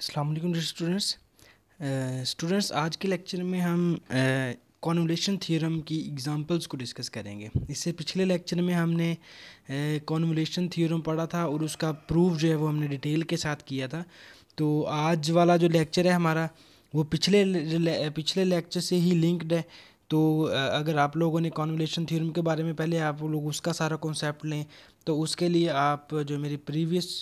अस्सलाम वालेकुम students students आज के लेक्चर में हम कॉन्वलेशन uh, थ्योरम की एग्जांपल्स को डिस्कस करेंगे इससे पिछले लेक्चर में हमने कॉन्वलेशन uh, थ्योरम पढ़ा था और उसका प्रूफ जो है वो हमने डिटेल के साथ किया था तो आज वाला जो लेक्चर है हमारा वो पिछले पिछले लेक्चर से ही लिंक्ड है तो uh, अगर आप लोगों ने कॉन्वलेशन थ्योरम के बारे में पहले आप लोग उसका सारा कॉन्सेप्ट लें तो उसके लिए आप जो मेरी प्रीवियस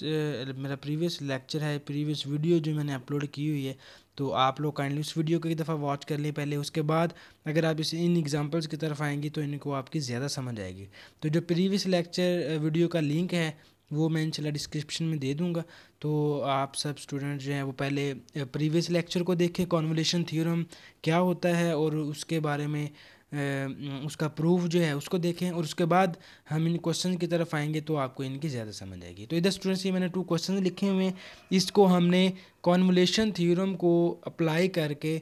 मेरा प्रीवियस लेक्चर है प्रीवियस वीडियो जो मैंने अपलोड की हुई है तो आप लोग काइंडली उस वीडियो को एक दफ़ा वॉच कर लें पहले उसके बाद अगर आप इस इन एग्जांपल्स की तरफ आएंगी तो इनको आपकी ज़्यादा समझ आएगी तो जो प्रीवियस लेक्चर वीडियो का लिंक है वो मैं इनशाला डिस्क्रिप्शन में दे दूंगा तो आप सब स्टूडेंट जो हैं वो पहले प्रीवियस लेक्चर को देखें कॉन्वलेशन थियोरम क्या होता है और उसके बारे में उसका प्रूफ जो है उसको देखें और उसके बाद हम इन क्वेश्चन की तरफ आएंगे तो आपको इनकी ज़्यादा समझ आएगी तो इधर स्टूडेंट्स ये मैंने टू क्वेश्चन लिखे हुए हैं इसको हमने कॉन्वलेशन थ्योरम को अप्लाई करके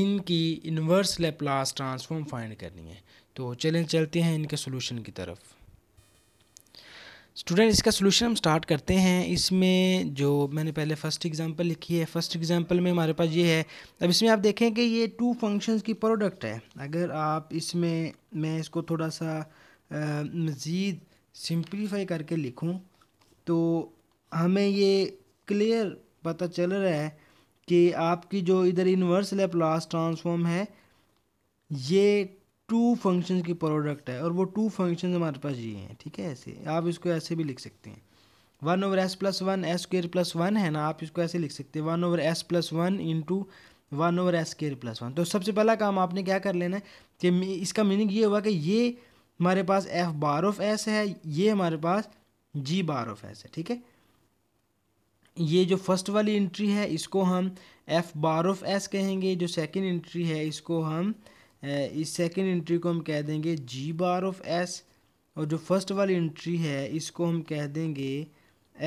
इनकी इन्वर्स लेप्लास ट्रांसफॉर्म फाइंड करनी है तो चलें चलते हैं इनके सोल्यूशन की तरफ स्टूडेंट इसका सोल्यूशन हम स्टार्ट करते हैं इसमें जो मैंने पहले फर्स्ट एग्जांपल लिखी है फर्स्ट एग्जांपल में हमारे पास ये है अब इसमें आप देखें कि ये टू फंक्शंस की प्रोडक्ट है अगर आप इसमें मैं इसको थोड़ा सा मज़ीद सिंप्लीफाई करके लिखूं तो हमें ये क्लियर पता चल रहा है कि आपकी जो इधर इन्वर्स लेप ट्रांसफॉर्म है ये टू फंक्शंस की प्रोडक्ट है और वो टू फंक्शन हमारे पास ये हैं ठीक है ऐसे आप इसको ऐसे भी लिख सकते हैं one over S plus one S square plus one है ना आप इसको ऐसे लिख सकते हैं one over S plus one into one over S square plus one तो सबसे पहला काम आपने क्या कर लेना है कि इसका मीनिंग ये हुआ कि ये हमारे पास एफ बार ऑफ एस है ये हमारे पास जी बार ऑफ एस है ठीक है ये जो फर्स्ट वाली एंट्री है इसको हम एफ बार ऑफ एस कहेंगे जो सेकेंड एंट्री है इसको हम इस सेकेंड इंट्री को हम कह देंगे जी बार ऑफ एस और जो फर्स्ट वाली इंट्री है इसको हम कह देंगे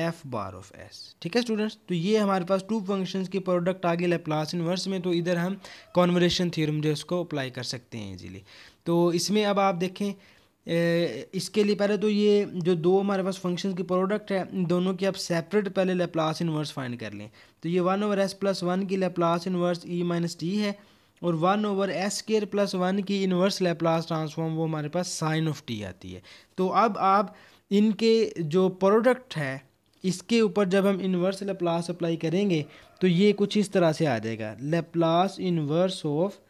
एफ बार ऑफ एस ठीक है स्टूडेंट्स तो ये हमारे पास टू फंक्शंस की प्रोडक्ट आ गई लेप्लास इनवर्स में तो इधर हम कॉन्वर्जेशन थ्योरम जो उसको अप्लाई कर सकते हैं इजीली तो इसमें अब आप देखें इसके लिए पहले तो ये जो दो हमारे पास फंक्शन की प्रोडक्ट है इन दोनों की आप सेपरेट पहले लेप्लास इनवर्स फाइंड कर लें तो ये one over S plus one की Laplace inverse E minus T है और one over S square plus one की इन्वर्स लेप्लास ट्रांसफॉर्म वो हमारे पास साइन ऑफ टी आती है तो अब आप इनके जो प्रोडक्ट है इसके ऊपर जब हम इन्वर्स लेप्लास अप्लाई करेंगे तो ये कुछ इस तरह से आ जाएगा Laplace inverse of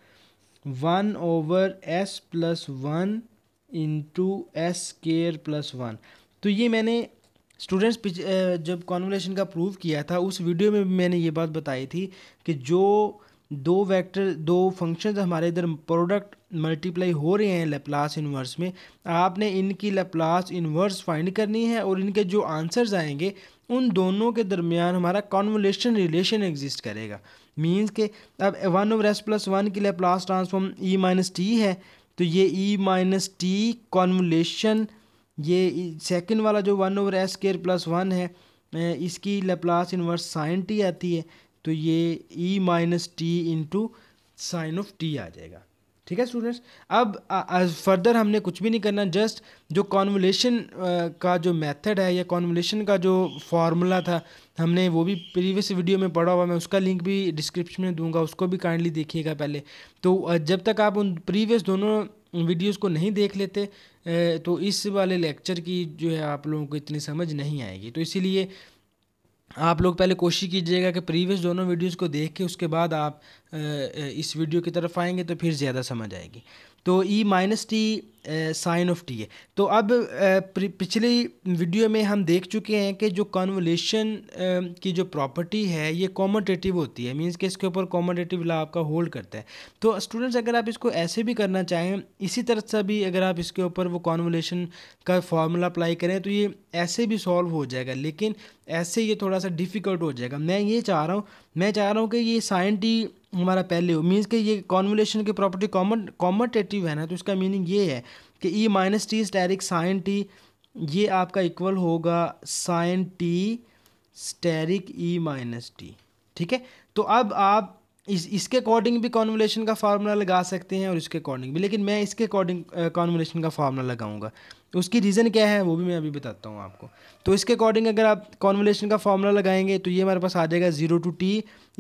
one over S plus one into S square plus one तो ये मैंने स्टूडेंट्स जब कॉन्वलेशन का प्रूव किया था उस वीडियो में भी मैंने ये बात बताई थी कि जो दो वेक्टर दो फंक्शन हमारे इधर प्रोडक्ट मल्टीप्लाई हो रहे हैं लेप्लास इन्वर्स में आपने इनकी लेप्लास इन्वर्स फाइंड करनी है और इनके जो आंसर्स आएंगे उन दोनों के दरमियान हमारा कॉन्वोलेशन रिलेशन एग्जिस्ट करेगा मींस के अब one over S plus one की Laplace transform E minus T है तो ये ई माइनस टी कॉन्वोलेशन ये सेकेंड e वाला जो one over S square plus one है इसकी लेप्लास इन्वर्स साइन टी आती है तो ये E minus T into sine of T आ जाएगा ठीक है स्टूडेंट्स अब फर्दर हमने कुछ भी नहीं करना जस्ट जो कॉन्वलेशन का जो मेथड है या कॉन्वलेशन का जो फार्मूला था हमने वो भी प्रीवियस वीडियो में पढ़ा हुआ मैं उसका लिंक भी डिस्क्रिप्शन में दूंगा उसको भी काइंडली देखिएगा पहले तो जब तक आप उन प्रीवियस दोनों वीडियोस को नहीं देख लेते तो इस वाले लेक्चर की जो है आप लोगों को इतनी समझ नहीं आएगी तो इसीलिए आप लोग पहले कोशिश कीजिएगा कि प्रीवियस दोनों वीडियोस को देख के उसके बाद आप इस वीडियो की तरफ आएंगे तो फिर ज़्यादा समझ आएगी तो E minus T sine of T है तो अब पिछली वीडियो में हम देख चुके हैं कि जो कन्वलेशन की जो प्रॉपर्टी है ये कॉमोटेटिव होती है मींस कि इसके ऊपर कॉमोटेटिव लॉ आपका होल्ड करता है तो स्टूडेंट्स अगर आप इसको ऐसे भी करना चाहें इसी तरह से भी अगर आप इसके ऊपर वो कॉन्वलेशन का फार्मूला अप्लाई करें तो ये ऐसे भी सॉल्व हो जाएगा लेकिन ऐसे ये थोड़ा सा डिफ़िकल्ट हो जाएगा मैं ये चाह रहा हूँ मैं चाह रहा हूँ कि ये साइन टी हमारा पहले हो मीन्स कि ये कॉन्वलेशन की प्रॉपर्टी कॉमन कॉमोटेटिव है ना तो इसका मीनिंग ये है कि E minus T asterisk sine T ये आपका इक्वल होगा sine T asterisk E minus T ठीक है तो अब आप इस इसके अकॉर्डिंग भी कॉन्वलेशन का फार्मूला लगा सकते हैं और इसके अकॉर्डिंग भी लेकिन मैं इसके अकॉर्डिंग कॉन्वलेशन का फार्मूला लगाऊंगा उसकी रीज़न क्या है वो भी मैं अभी बताता हूँ आपको तो इसके अकॉर्डिंग अगर आप कॉन्वलेशन का फार्मूला लगाएंगे तो ये हमारे पास आ जाएगा ज़ीरो टू टी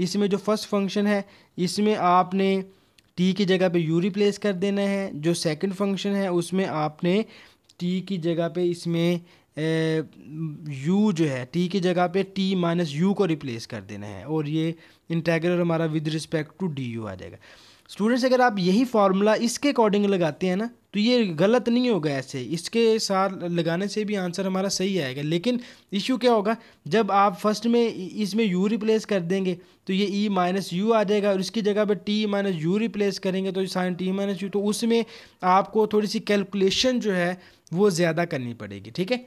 इसमें जो फर्स्ट फंक्शन है इसमें आपने टी की जगह पे यू रिप्लेस कर देना है जो सेकंड फंक्शन है उसमें आपने टी की जगह पे इसमें यू जो है टी की जगह पे टी माइनस यू को रिप्लेस कर देना है और ये इंटेग्रल हमारा with respect to D U आ जाएगा स्टूडेंट्स अगर आप यही फार्मूला इसके अकॉर्डिंग लगाते हैं ना तो ये गलत नहीं होगा ऐसे इसके साथ लगाने से भी आंसर हमारा सही आएगा लेकिन इशू क्या होगा जब आप फर्स्ट में इसमें यू रिप्लेस कर देंगे तो ये ई माइनस यू आ जाएगा और इसकी जगह पे टी माइनस यू रिप्लेस करेंगे तो साइन टी माइनस यू तो उसमें आपको थोड़ी सी कैलकुलेशन जो है वो ज़्यादा करनी पड़ेगी ठीक है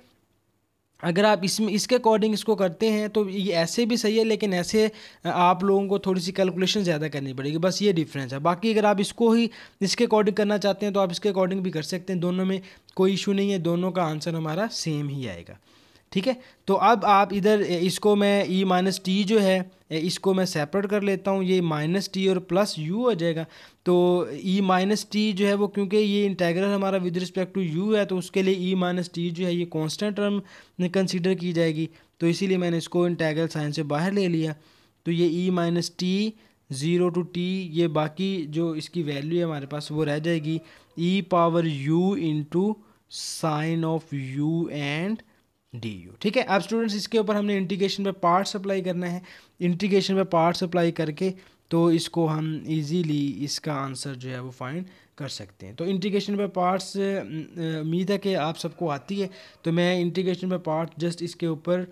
अगर आप इसमें इसके अकॉर्डिंग इसको करते हैं तो ये ऐसे भी सही है लेकिन ऐसे आप लोगों को थोड़ी सी कैलकुलेशन ज़्यादा करनी पड़ेगी बस ये डिफरेंस है बाकी अगर आप इसको ही इसके अकॉर्डिंग करना चाहते हैं तो आप इसके अकॉर्डिंग भी कर सकते हैं दोनों में कोई इशू नहीं है दोनों का आंसर हमारा सेम ही आएगा ठीक है तो अब आप इधर इसको मैं ई माइनस टी जो है इसको मैं सेपरेट कर लेता हूँ ये माइनस टी और प्लस यू हो जाएगा तो ई माइनस टी जो है वो क्योंकि ये इंटेग्रल हमारा विद रिस्पेक्ट टू यू है तो उसके लिए ई माइनस टी जो है ये कॉन्स्टेंट टर्म कंसिडर की जाएगी तो इसीलिए मैंने इसको इंटेग्रल साइन से बाहर ले लिया तो ये E minus T zero to T ये बाकी जो इसकी वैल्यू है हमारे पास वो रह जाएगी E power U into sine of U and D U ठीक है अब स्टूडेंट्स इसके ऊपर हमने इंटीग्रेशन पे पार्ट अप्लाई करना है इंटीग्रेशन पे पार्ट्स अप्लाई करके तो इसको हम इजीली इसका आंसर जो है वो फाइंड कर सकते हैं तो इंटीग्रेशन पे पार्ट्स उम्मीद है कि आप सबको आती है तो मैं इंटीग्रेशन पे पार्ट जस्ट इसके ऊपर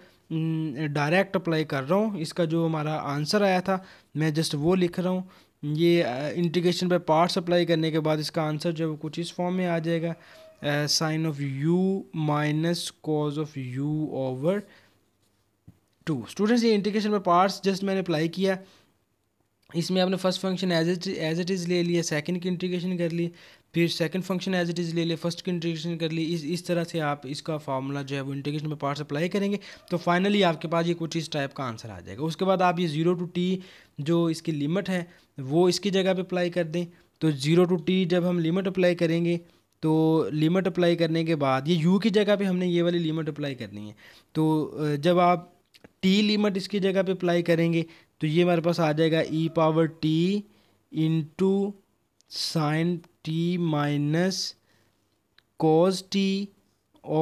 डायरेक्ट अप्लाई कर रहा हूँ इसका जो हमारा आंसर आया था मैं जस्ट वो लिख रहा हूँ ये इंटीग्रेशन पे पार्ट्स अप्लाई करने के बाद इसका आंसर जो है वो कुछ इस फॉर्म में आ जाएगा sine of U minus cos of U over two students ये इंटीग्रेशन में पार्ट्स जस्ट मैंने अप्लाई किया इसमें आपने first function as it as it is ले लिया सेकंड की इंटीग्रेशन कर ली फिर second function as it is ले लिया फर्स्ट की इंटीग्रेशन कर ली इस इस तरह से आप इसका फार्मूला जो है वो इंटीग्रेशन में पार्ट्स अप्लाई करेंगे तो फाइनली आपके पास ये कुछ इस टाइप का आंसर आ जाएगा उसके बाद आप ये ज़ीरो टू टी जो इसकी लिमिट है वो इसकी जगह पर अप्लाई कर दें तो ज़ीरो टू टी जब हम लिमिट अप्लाई करेंगे तो लिमिट अप्लाई करने के बाद ये यू की जगह पे हमने ये वाली लिमिट अप्लाई करनी है तो जब आप टी लिमिट इसकी जगह पे अप्लाई करेंगे तो ये हमारे पास आ जाएगा E power T into sine T minus cos T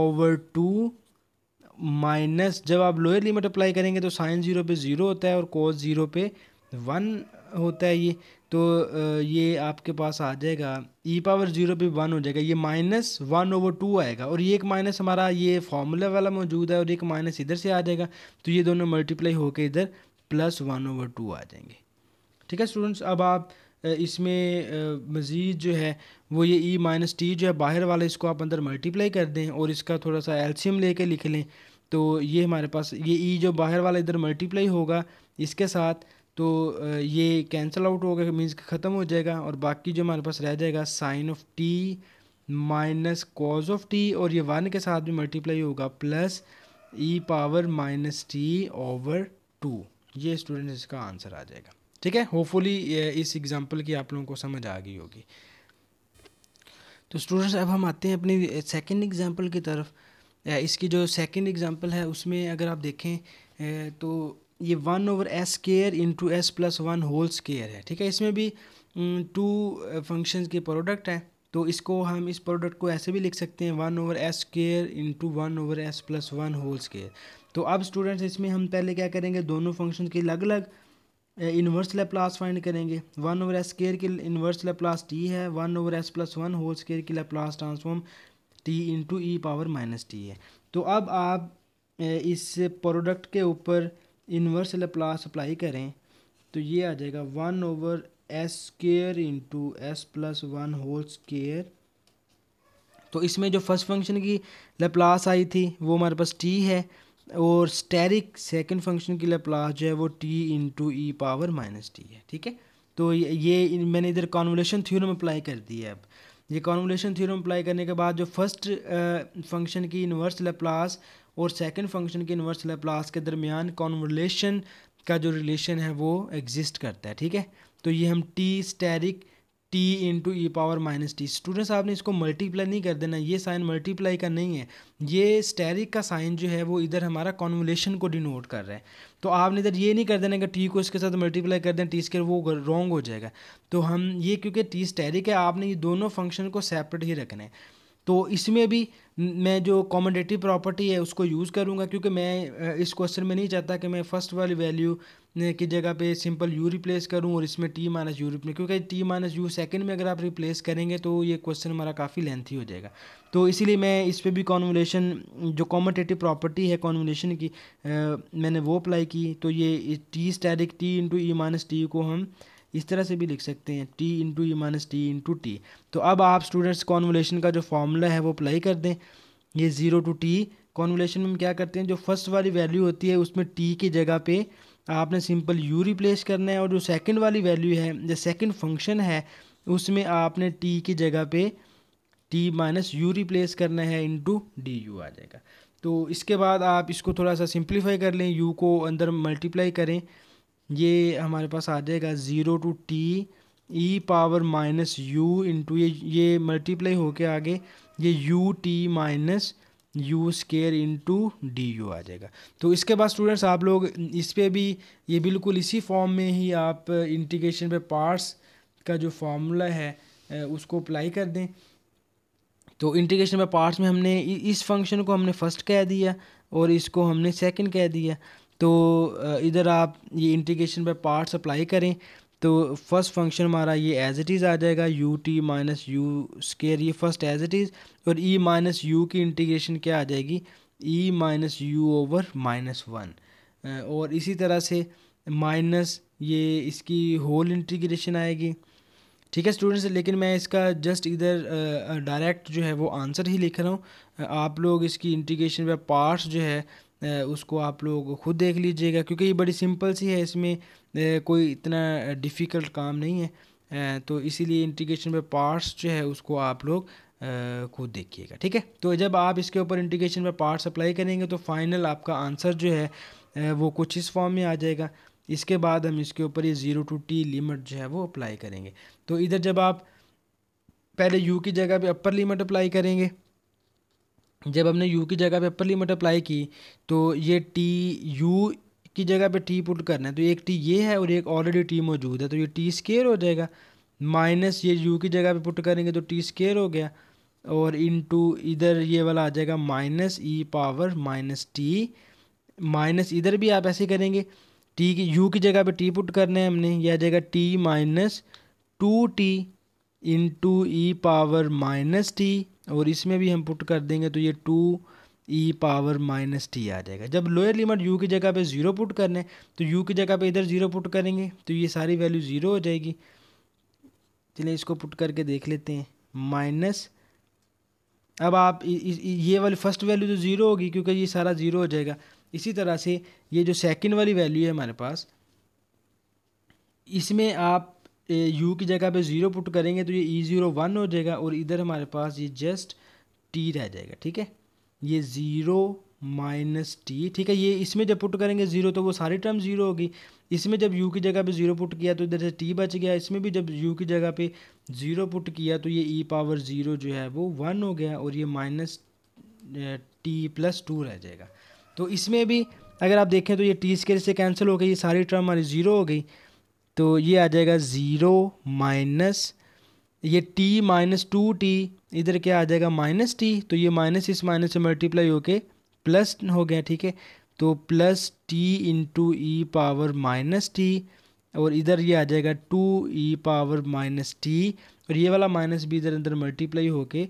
over two minus जब आप लोअर लिमिट अप्लाई करेंगे तो साइन ज़ीरो पे ज़ीरो होता है और कॉज ज़ीरो पे वन होता है ये तो ये आपके पास आ जाएगा ई पावर ज़ीरो पे वन हो जाएगा ये माइनस वन ओवर टू आएगा और ये एक माइनस हमारा ये फार्मूला वाला मौजूद है और एक माइनस इधर से आ जाएगा तो ये दोनों मल्टीप्लाई होकर इधर प्लस वन ओवर टू आ जाएंगे ठीक है स्टूडेंट्स अब आप इसमें मज़ीद जो है वो ये ई माइनस टी जो है बाहर वाला इसको आप अंदर मल्टीप्लाई कर दें और इसका थोड़ा सा एल्शियम ले कर लिख लें तो ये हमारे पास ये ई e जो बाहर वाला इधर मल्टीप्लाई होगा इसके साथ तो ये कैंसिल आउट होगा मीन्स ख़त्म हो जाएगा और बाकी जो हमारे पास रह जाएगा sine of T minus cos of T और ये वन के साथ भी मल्टीप्लाई होगा plus E power minus T over two ये स्टूडेंट इसका आंसर आ जाएगा ठीक है होपफुली इस एग्ज़ाम्पल की आप लोगों को समझ आ गई होगी तो स्टूडेंट्स अब हम आते हैं अपनी सेकेंड एग्ज़ाम्पल की तरफ इसकी जो सेकेंड एग्ज़ाम्पल है उसमें अगर आप देखें तो ये one over S square into S plus one whole square है ठीक है इसमें भी टू फंक्शन के प्रोडक्ट हैं तो इसको हम इस प्रोडक्ट को ऐसे भी लिख सकते हैं one over S square into one over S plus one whole square तो अब स्टूडेंट्स इसमें हम पहले क्या करेंगे दोनों फंक्शन के अलग अलग इन्वर्स लेप्लास फाइंड करेंगे वन ओवर एस स्केयर की इन्वर्स लेप्लास टी है one over S plus one whole square की Laplace transform T into E power minus T है तो अब आप इस प्रोडक्ट के ऊपर इन्वर्स लप्लास अप्लाई करें तो ये आ जाएगा one over S square into S plus one whole square तो इसमें जो फर्स्ट फंक्शन की लप्लास आई थी वो हमारे पास टी है और स्टेरिक सेकंड फंक्शन की लप्लास जो है वो T into E power minus T है ठीक है तो ये, मैंने इधर कॉन्वलेशन थ्योरम अप्लाई कर दी है अब ये कॉन्वलेशन थ्योरम अप्लाई करने के बाद जो फर्स्ट फंक्शन की इन्वर्स लप्लास और सेकंड फंक्शन के इन्वर्स लैप्लास के दरमियान कॉन्वर्लेशन का जो रिलेशन है वो एग्जिस्ट करता है ठीक है तो ये हम T asterisk T into E power minus T students आपने इसको मल्टीप्लाई नहीं कर देना ये साइन मल्टीप्लाई का नहीं है ये स्टेरिक का साइन जो है वो इधर हमारा कॉन्वलेशन को डिनोट कर रहा है तो आपने इधर ये नहीं कर देना कि टी को इसके साथ मल्टीप्लाई कर दें टी स्केयर वो रॉन्ग हो जाएगा तो हम ये क्योंकि टी स्टेरिक है आपने ये दोनों फंक्शन को सेपरेट ही रखना है तो इसमें भी मैं जो कॉमोडेटिव प्रॉपर्टी है उसको यूज़ करूँगा क्योंकि मैं इस क्वेश्चन में नहीं चाहता कि मैं फर्स्ट वाली वैल्यू की जगह पे सिंपल यू रिप्लेस करूँ और इसमें टी माइनस यू रिप्लेस क्योंकि टी माइनस यू सेकंड में अगर आप रिप्लेस करेंगे तो ये क्वेश्चन हमारा काफ़ी लेंथी हो जाएगा तो इसीलिए मैं इस पर भी कॉन्वलेशन जो कॉमोटेटिव प्रॉपर्टी है कॉन्वलेशन की आ, मैंने वो अप्लाई की तो ये T asterisk T into E minus T को हम इस तरह से भी लिख सकते हैं T into E minus T into T तो अब आप स्टूडेंट्स कॉन्वलेशन का जो फॉर्मूला है वो अप्लाई कर दें ये ज़ीरो टू टी कॉन्वलेशन में हम क्या करते हैं जो फर्स्ट वाली वैल्यू होती है उसमें टी की जगह पे आपने सिंपल यू रिप्लेस करना है और जो सेकंड वाली वैल्यू है जो सेकंड फंक्शन है उसमें आपने टी की जगह पे टी माइनस यू रिप्लेस करना है इंटू डी यू आ जाएगा तो इसके बाद आप इसको थोड़ा सा सिंप्लीफाई कर लें यू को अंदर मल्टीप्लाई करें ये हमारे पास आ जाएगा zero to T E power minus U into ये ये मल्टीप्लाई होके आगे ये U T minus U square into D U आ जाएगा तो इसके बाद स्टूडेंट्स आप लोग इस पर भी ये बिल्कुल इसी फॉर्म में ही आप इंटीग्रेशन पे पार्ट्स का जो फॉर्मूला है उसको अप्लाई कर दें तो इंटीग्रेशन पे पार्ट्स में हमने इस फंक्शन को हमने फर्स्ट कह दिया और इसको हमने सेकंड कह दिया तो इधर आप ये इंटीग्रेशन पर पार्ट्स अप्लाई करें तो फर्स्ट फंक्शन हमारा ये एज इट इज़ आ जाएगा U T minus U square ये फर्स्ट एज इट इज़ और ई माइनस यू की इंटीग्रेशन क्या आ जाएगी E minus U over minus one और इसी तरह से माइनस ये इसकी होल इंटीग्रेशन आएगी ठीक है स्टूडेंट्स लेकिन मैं इसका जस्ट इधर डायरेक्ट जो है वो आंसर ही लिख रहा हूँ आप लोग इसकी इंटीग्रेशन पर पार्ट्स जो है उसको आप लोग खुद देख लीजिएगा क्योंकि ये बड़ी सिंपल सी है इसमें कोई इतना डिफ़िकल्ट काम नहीं है तो इसीलिए इंटीग्रेशन पे पार्ट्स जो है उसको आप लोग खुद देखिएगा ठीक है तो जब आप इसके ऊपर इंटीग्रेशन पे पार्ट्स अप्लाई करेंगे तो फाइनल आपका आंसर जो है वो कुछ इस फॉर्म में आ जाएगा इसके बाद हम इसके ऊपर ये ज़ीरो टू टी लिमिट जो है वो अप्लाई करेंगे तो इधर जब आप पहले यू की जगह पे अपर लिमिट अप्लाई करेंगे जब हमने यू की जगह पे अपर लिमिट अप्लाई की तो ये टी यू की जगह पे टी पुट करना है तो एक टी ये है और एक ऑलरेडी टी मौजूद है तो ये टी स्केयर हो जाएगा माइनस ये यू की जगह पे पुट करेंगे तो टी स्केयर हो गया और इनटू इधर ये वाला आ जाएगा minus E power minus T minus इधर भी आप ऐसे करेंगे टी की यू की जगह पे टी पुट करना है हमने यह आ जाएगा T minus two T into E power minus T और इसमें भी हम पुट कर देंगे तो ये two E power minus T आ जाएगा जब लोअर लिमिट यू की जगह पे ज़ीरो पुट करना है तो यू की जगह पे इधर ज़ीरो पुट करेंगे तो ये सारी वैल्यू ज़ीरो हो जाएगी चलिए इसको पुट करके देख लेते हैं माइनस अब आप ये वाली फर्स्ट वैल्यू तो ज़ीरो होगी क्योंकि ये सारा ज़ीरो हो जाएगा इसी तरह से ये जो सेकेंड वाली वैल्यू है हमारे पास इसमें आप यू की जगह पे ज़ीरो पुट करेंगे तो ये ई ज़ीरो वन हो जाएगा और इधर हमारे पास ये जस्ट टी रह जाएगा ठीक है ये ज़ीरो माइनस टी ठीक है ये इसमें जब पुट करेंगे ज़ीरो तो वो सारी टर्म ज़ीरो होगी इसमें जब यू की जगह पे ज़ीरो पुट किया तो इधर से टी बच गया इसमें भी जब यू की जगह पे ज़ीरो पुट किया तो ये ई पावर ज़ीरो जो है वो वन हो गया और ये माइनस टी प्लस टू रह जाएगा तो इसमें भी अगर आप देखें तो ये टी स्केयर से कैंसिल हो गई ये सारी टर्म हमारी ज़ीरो हो गई तो ये आ जाएगा ज़ीरो माइनस ये टी माइनस टू टी इधर क्या आ जाएगा माइनस टी तो ये माइनस इस माइनस से मल्टीप्लाई होके प्लस हो गया ठीक है तो plus T into E power minus T और इधर ये आ जाएगा two E power minus T और ये वाला माइनस भी इधर अंदर मल्टीप्लाई होके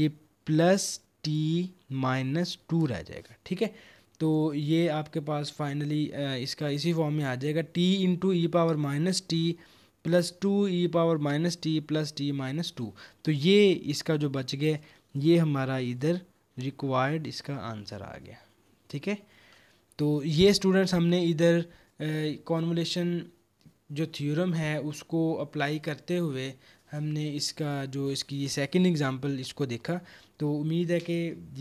ये प्लस टी माइनस टू रह जाएगा ठीक है तो ये आपके पास फाइनली इसका इसी फॉर्म में आ जाएगा T into E power minus T plus two E power minus T plus T minus two तो ये इसका जो बच गया ये हमारा इधर रिक्वायर्ड इसका आंसर आ गया ठीक है तो ये स्टूडेंट्स हमने इधर कॉन्वलेशन जो थ्योरम है उसको अप्लाई करते हुए हमने इसका जो इसकी ये सेकेंड एग्ज़ाम्पल इसको देखा तो उम्मीद है कि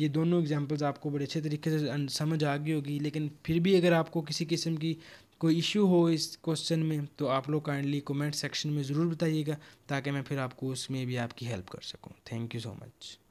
ये दोनों एग्ज़ाम्पल्स आपको बड़े अच्छे तरीके से समझ आ गई होगी लेकिन फिर भी अगर आपको किसी किस्म की कोई इशू हो इस क्वेश्चन में तो आप लोग काइंडली कमेंट सेक्शन में ज़रूर बताइएगा ताकि मैं फिर आपको उसमें भी आपकी हेल्प कर सकूँ थैंक यू सो मच